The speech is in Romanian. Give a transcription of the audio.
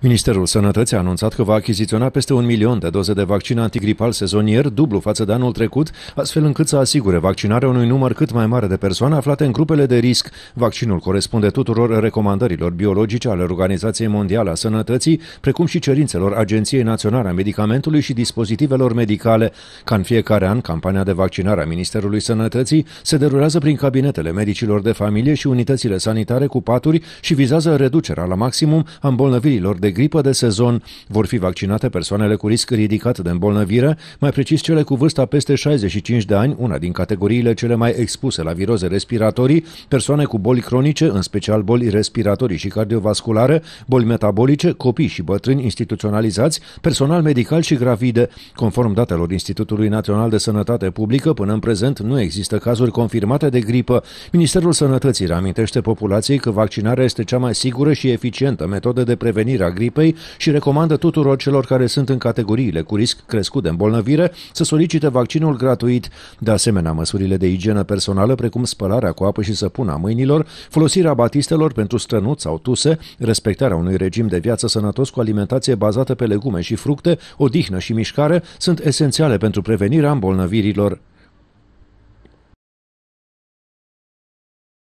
Ministerul Sănătății a anunțat că va achiziționa peste un milion de doze de vaccin antigripal sezonier, dublu față de anul trecut, astfel încât să asigure vaccinarea unui număr cât mai mare de persoane aflate în grupele de risc. Vaccinul corespunde tuturor recomandărilor biologice ale Organizației Mondiale a Sănătății, precum și cerințelor Agenției Naționale a Medicamentului și dispozitivelor medicale. Ca în fiecare an, campania de vaccinare a Ministerului Sănătății se derulează prin cabinetele medicilor de familie și unitățile sanitare cu paturi și vizează reducerea la maximum a îmbolnăvirilor de gripă de sezon vor fi vaccinate persoanele cu risc ridicat de îmbolnăvire, mai precis cele cu vârsta peste 65 de ani, una din categoriile cele mai expuse la viroze respiratorii, persoane cu boli cronice, în special boli respiratorii și cardiovasculare, boli metabolice, copii și bătrâni instituționalizați, personal medical și gravide. Conform datelor Institutului Național de Sănătate Publică, până în prezent nu există cazuri confirmate de gripă. Ministerul Sănătății reamintește populației că vaccinarea este cea mai sigură și eficientă metodă de prevenire a a gripei și recomandă tuturor celor care sunt în categoriile cu risc crescut de îmbolnăvire să solicite vaccinul gratuit. De asemenea, măsurile de igienă personală, precum spălarea cu apă și săpuna mâinilor, folosirea batistelor pentru strănuți sau tuse, respectarea unui regim de viață sănătos cu alimentație bazată pe legume și fructe, odihnă și mișcare, sunt esențiale pentru prevenirea îmbolnăvirilor.